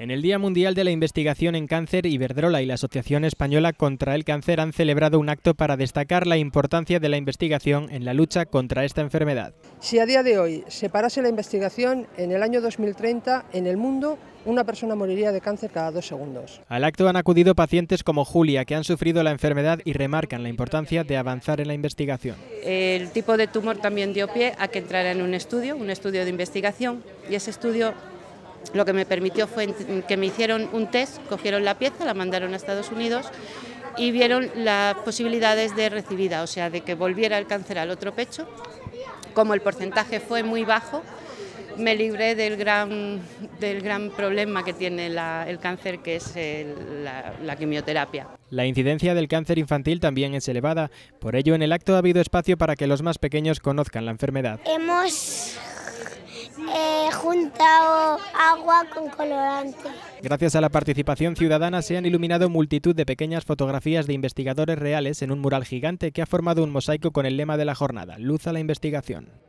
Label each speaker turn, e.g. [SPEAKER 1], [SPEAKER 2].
[SPEAKER 1] En el Día Mundial de la Investigación en Cáncer, Iberdrola y la Asociación Española contra el Cáncer han celebrado un acto para destacar la importancia de la investigación en la lucha contra esta enfermedad.
[SPEAKER 2] Si a día de hoy se parase la investigación, en el año 2030 en el mundo una persona moriría de cáncer cada dos segundos.
[SPEAKER 1] Al acto han acudido pacientes como Julia, que han sufrido la enfermedad y remarcan la importancia de avanzar en la investigación.
[SPEAKER 3] El tipo de tumor también dio pie a que entrara en un estudio, un estudio de investigación, y ese estudio lo que me permitió fue que me hicieron un test, cogieron la pieza, la mandaron a Estados Unidos y vieron las posibilidades de recibida, o sea, de que volviera el cáncer al otro pecho. Como el porcentaje fue muy bajo, me libré del gran, del gran problema que tiene el cáncer, que es la, quimioterapia.
[SPEAKER 1] La incidencia del cáncer infantil también es elevada, por ello en el acto ha habido espacio para que los más pequeños conozcan la enfermedad.
[SPEAKER 3] Hemos eh,
[SPEAKER 4] juntado agua con colorante.
[SPEAKER 1] Gracias a la participación ciudadana se han iluminado multitud de pequeñas fotografías de investigadores reales en un mural gigante que ha formado un mosaico con el lema de la jornada, Luz a la investigación.